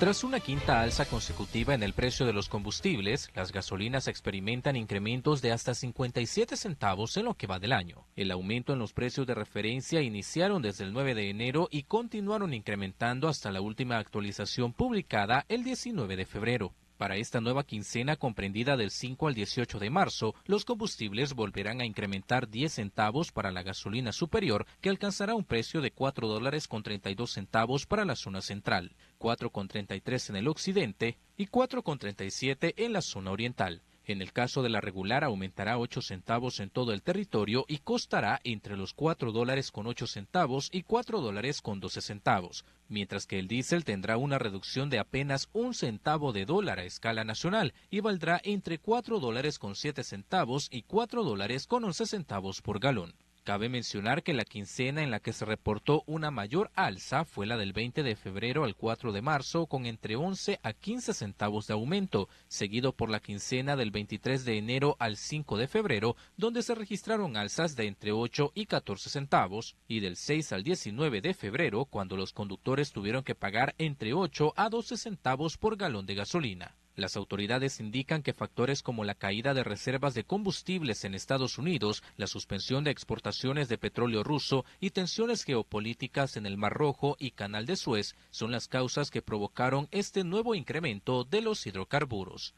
Tras una quinta alza consecutiva en el precio de los combustibles, las gasolinas experimentan incrementos de hasta 57 centavos en lo que va del año. El aumento en los precios de referencia iniciaron desde el 9 de enero y continuaron incrementando hasta la última actualización publicada el 19 de febrero. Para esta nueva quincena comprendida del 5 al 18 de marzo, los combustibles volverán a incrementar 10 centavos para la gasolina superior, que alcanzará un precio de 4 dólares con 32 centavos para la zona central, 4 con 33 en el occidente y 4 con 37 en la zona oriental. En el caso de la regular aumentará 8 centavos en todo el territorio y costará entre los 4 dólares con 8 centavos y 4 dólares con 12 centavos, mientras que el diésel tendrá una reducción de apenas un centavo de dólar a escala nacional y valdrá entre 4 dólares con 7 centavos y 4 dólares con 11 centavos por galón. Cabe mencionar que la quincena en la que se reportó una mayor alza fue la del 20 de febrero al 4 de marzo con entre 11 a 15 centavos de aumento, seguido por la quincena del 23 de enero al 5 de febrero, donde se registraron alzas de entre 8 y 14 centavos, y del 6 al 19 de febrero, cuando los conductores tuvieron que pagar entre 8 a 12 centavos por galón de gasolina. Las autoridades indican que factores como la caída de reservas de combustibles en Estados Unidos, la suspensión de exportaciones de petróleo ruso y tensiones geopolíticas en el Mar Rojo y Canal de Suez son las causas que provocaron este nuevo incremento de los hidrocarburos.